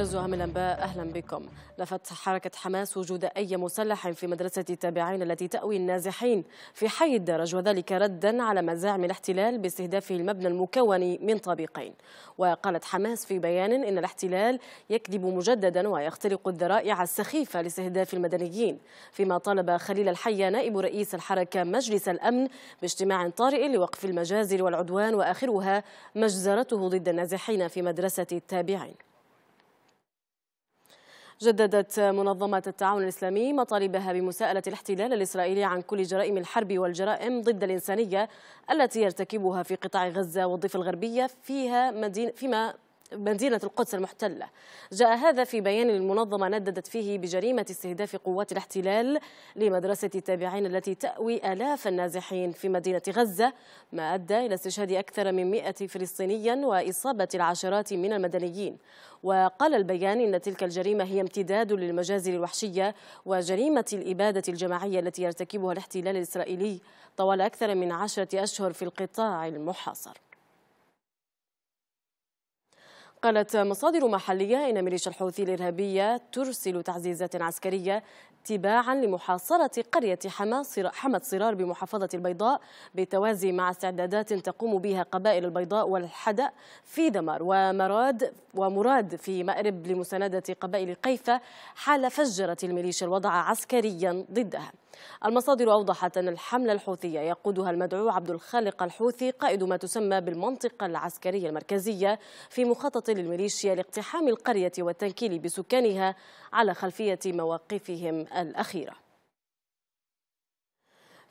موجز أهم الأنباء أهلا بكم لفت حركة حماس وجود أي مسلح في مدرسة التابعين التي تأوي النازحين في حي الدرج وذلك ردا على مزاعم الاحتلال باستهداف المبنى المكون من طابقين وقالت حماس في بيان إن الاحتلال يكذب مجددا ويخترق الذرائع السخيفة لاستهداف المدنيين فيما طالب خليل الحي نائب رئيس الحركة مجلس الأمن باجتماع طارئ لوقف المجازر والعدوان وآخرها مجزرته ضد النازحين في مدرسة التابعين جددت منظمة التعاون الإسلامي مطالبها بمساءلة الاحتلال الإسرائيلي عن كل جرائم الحرب والجرائم ضد الإنسانية التي يرتكبها في قطاع غزة والضفة الغربية فيها مدينة فيما مدينة القدس المحتلة جاء هذا في بيان المنظمة نددت فيه بجريمة استهداف قوات الاحتلال لمدرسة التابعين التي تأوي آلاف النازحين في مدينة غزة ما أدى إلى استشهاد أكثر من 100 فلسطينيا وإصابة العشرات من المدنيين وقال البيان إن تلك الجريمة هي امتداد للمجازر الوحشية وجريمة الإبادة الجماعية التي يرتكبها الاحتلال الإسرائيلي طوال أكثر من عشرة أشهر في القطاع المحاصر قالت مصادر محلية إن ميليشيا الحوثي الإرهابية ترسل تعزيزات عسكرية تباعا لمحاصرة قرية حمد صرار بمحافظة البيضاء بالتوازي مع استعدادات تقوم بها قبائل البيضاء والحدأ في دمار ومراد ومراد في مأرب لمساندة قبائل قيفة حال فجرت الميليشيا الوضع عسكريا ضدها المصادر أوضحت أن الحملة الحوثية يقودها المدعو عبد الخالق الحوثي قائد ما تسمى بالمنطقة العسكرية المركزية في مخطط للميليشيا لاقتحام القرية والتنكيل بسكانها على خلفية مواقفهم الأخيرة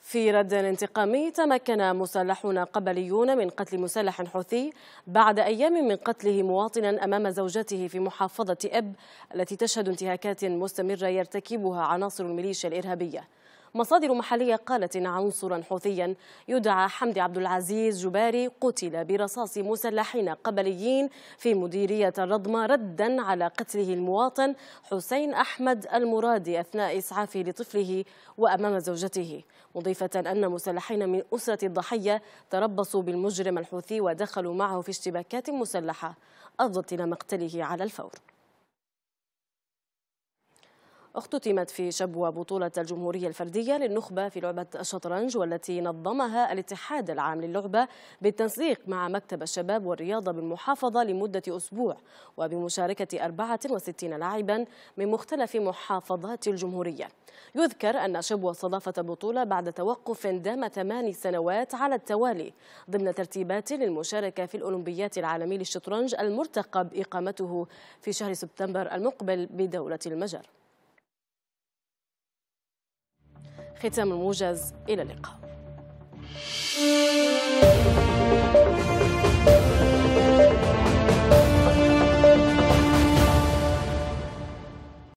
في رد انتقامي تمكن مسلحون قبليون من قتل مسلح حوثي بعد أيام من قتله مواطنا أمام زوجته في محافظة إب التي تشهد انتهاكات مستمرة يرتكبها عناصر الميليشيا الإرهابية مصادر محلية قالت إن عنصرا حوثيا يدعى حمدي عبد العزيز جباري قتل برصاص مسلحين قبليين في مديرية الرضمة ردا على قتله المواطن حسين أحمد المرادي أثناء إسعافه لطفله وأمام زوجته مضيفة أن مسلحين من أسرة الضحية تربصوا بالمجرم الحوثي ودخلوا معه في اشتباكات مسلحة أفضت إلى مقتله على الفور اختتمت في شبوة بطولة الجمهورية الفردية للنخبة في لعبة الشطرنج والتي نظمها الاتحاد العام للعبة بالتنسيق مع مكتب الشباب والرياضة بالمحافظة لمدة أسبوع وبمشاركة 64 لاعبا من مختلف محافظات الجمهورية يذكر أن شبوة استضافت البطولة بعد توقف دام ثمان سنوات على التوالي ضمن ترتيبات للمشاركة في الأولمبيات العالمي للشطرنج المرتقب إقامته في شهر سبتمبر المقبل بدولة المجر ختام الموجز إلى اللقاء